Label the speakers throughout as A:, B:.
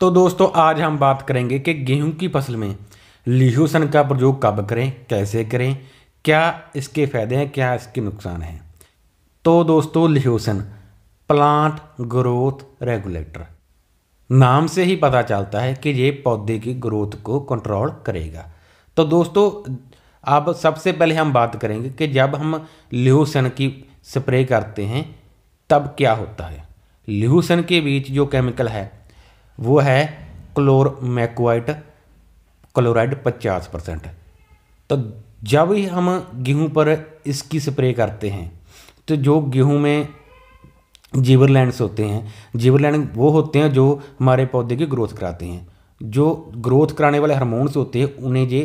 A: तो दोस्तों आज हम बात करेंगे कि गेहूं की फसल में लिहोसन का प्रयोग कब करें कैसे करें क्या इसके फ़ायदे हैं क्या इसके नुकसान हैं तो दोस्तों लिहोसन प्लांट ग्रोथ रेगुलेटर नाम से ही पता चलता है कि ये पौधे की ग्रोथ को कंट्रोल करेगा तो दोस्तों अब सबसे पहले हम बात करेंगे कि जब हम लिहोसन की स्प्रे करते हैं तब क्या होता है लिहोसन के बीच जो केमिकल है वो है क्लोरमैक्वाइट क्लोराइड पचास परसेंट तो जब ही हम गेहूं पर इसकी स्प्रे करते हैं तो जो गेहूं में जीवर लैंड्स होते हैं जीवर लैंड वो होते हैं जो हमारे पौधे की ग्रोथ कराते हैं जो ग्रोथ कराने वाले हार्मोन्स होते हैं उन्हें ये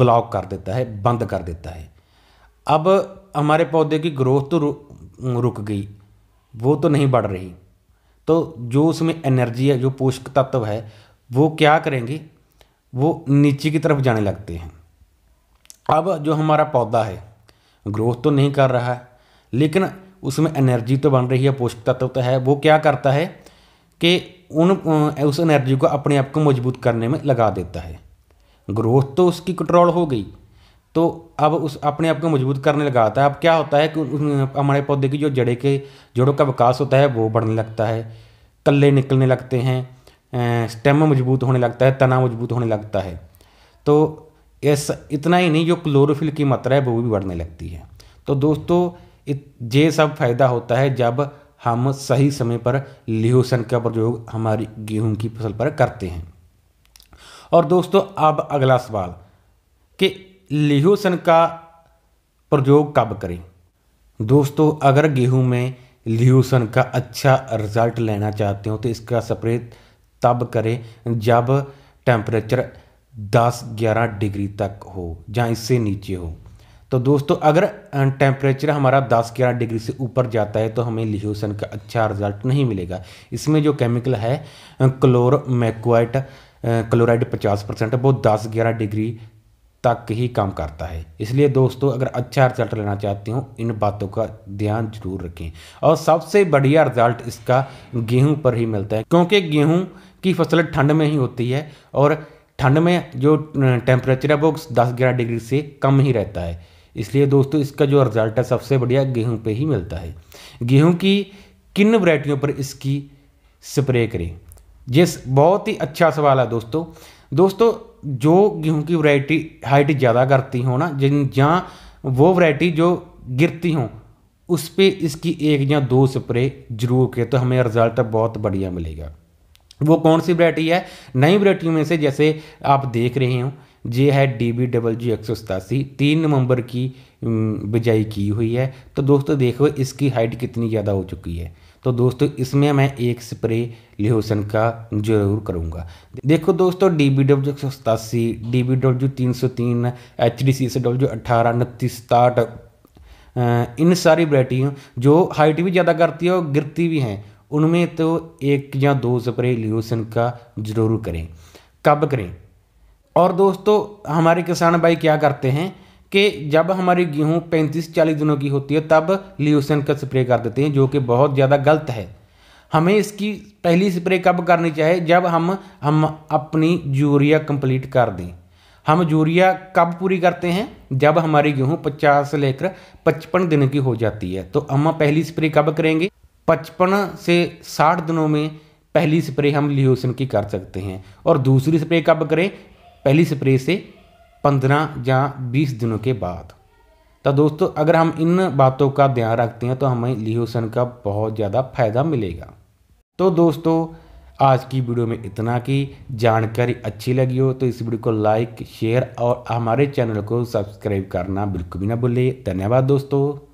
A: ब्लॉक कर देता है बंद कर देता है अब हमारे पौधे की ग्रोथ तो रु, रुक गई वो तो नहीं बढ़ रही तो जो उसमें एनर्जी है जो पोषक तत्व है वो क्या करेंगे वो नीचे की तरफ जाने लगते हैं अब जो हमारा पौधा है ग्रोथ तो नहीं कर रहा है लेकिन उसमें एनर्जी तो बन रही है पोषक तत्व तो है वो क्या करता है कि उन उस एनर्जी को अपने आप को मजबूत करने में लगा देता है ग्रोथ तो उसकी कंट्रोल हो गई तो अब उस अपने आप को मजबूत करने लगाता है अब क्या होता है कि हमारे पौधे की जो जड़े के जड़ों का विकास होता है वो बढ़ने लगता है कल्ले निकलने लगते हैं स्टेम मजबूत होने लगता है तना मजबूत होने लगता है तो ऐसा इतना ही नहीं जो क्लोरोफिल की मात्रा है वो भी बढ़ने लगती है तो दोस्तों ये सब फायदा होता है जब हम सही समय पर लिहोसन का प्रयोग हमारी गेहूं की फसल पर करते हैं और दोस्तों अब अगला सवाल कि लिहोसन का प्रयोग कब करें दोस्तों अगर गेहूं में लिहोसन का अच्छा रिजल्ट लेना चाहते हो तो इसका स्प्रे तब करें जब टेम्परेचर 10-11 डिग्री तक हो या इससे नीचे हो तो दोस्तों अगर टेम्परेचर हमारा 10-11 डिग्री से ऊपर जाता है तो हमें लिहोसन का अच्छा रिजल्ट नहीं मिलेगा इसमें जो केमिकल है क्लोरमैक्वाइट क्लोराइड 50 परसेंट वो 10-11 डिग्री तक ही काम करता है इसलिए दोस्तों अगर अच्छा रिजल्ट लेना चाहते हो इन बातों का ध्यान जरूर रखें और सबसे बढ़िया रिजल्ट इसका गेहूं पर ही मिलता है क्योंकि गेहूं की फसल ठंड में ही होती है और ठंड में जो टेम्परेचर है वो दस ग्यारह डिग्री से कम ही रहता है इसलिए दोस्तों इसका जो रिजल्ट है सबसे बढ़िया गेहूँ पर ही मिलता है गेहूँ की किन वरायटियों पर इसकी स्प्रे करें जिस बहुत ही अच्छा सवाल है दोस्तों दोस्तों जो गेहूँ की वैरायटी हाइट ज़्यादा करती हो ना जिन जहाँ वो वैरायटी जो गिरती हो उस पर इसकी एक या दो स्प्रे जरूर के तो हमें रिजल्ट बहुत बढ़िया मिलेगा वो कौन सी वरायटी है नई वरायटियों में से जैसे आप देख रहे हो ये है डी बी डबल जी एक सौ सतासी तीन नवंबर की बिजाई की हुई है तो दोस्तों देखो इसकी हाइट कितनी ज़्यादा हो चुकी है तो दोस्तों इसमें मैं एक स्प्रे लिहोसन का जरूर करूँगा देखो दोस्तों डी बी डब्ल्यू एक सौ सतासी डी बी डब्ल्यू तीन सौ तीन H D C S W अट्ठारह उनतीस सताहठ इन सारी वरायटियों जो हाइट भी ज़्यादा करती है और गिरती भी हैं उनमें तो एक या दो स्प्रे लिहोसन का जरूर करें कब करें और दोस्तों हमारे किसान भाई क्या करते हैं कि जब हमारी गेहूँ पैंतीस चालीस दिनों की होती है तब ल्यूसन का स्प्रे कर देते हैं जो कि बहुत ज़्यादा गलत है हमें इसकी पहली स्प्रे कब करनी चाहिए जब हम हम अपनी यूरिया कंप्लीट कर दें हम यूरिया कब पूरी करते हैं जब हमारी गेहूँ पचास से लेकर पचपन दिन की हो जाती है तो हम पहली स्प्रे कब करेंगे पचपन से साठ दिनों में पहली स्प्रे हम लियोसिन की कर सकते हैं और दूसरी स्प्रे कब करें पहली स्प्रे से पंद्रह या बीस दिनों के बाद तो दोस्तों अगर हम इन बातों का ध्यान रखते हैं तो हमें लियोसन का बहुत ज़्यादा फायदा मिलेगा तो दोस्तों आज की वीडियो में इतना की जानकारी अच्छी लगी हो तो इस वीडियो को लाइक शेयर और हमारे चैनल को सब्सक्राइब करना बिल्कुल भी ना भूलें धन्यवाद दोस्तों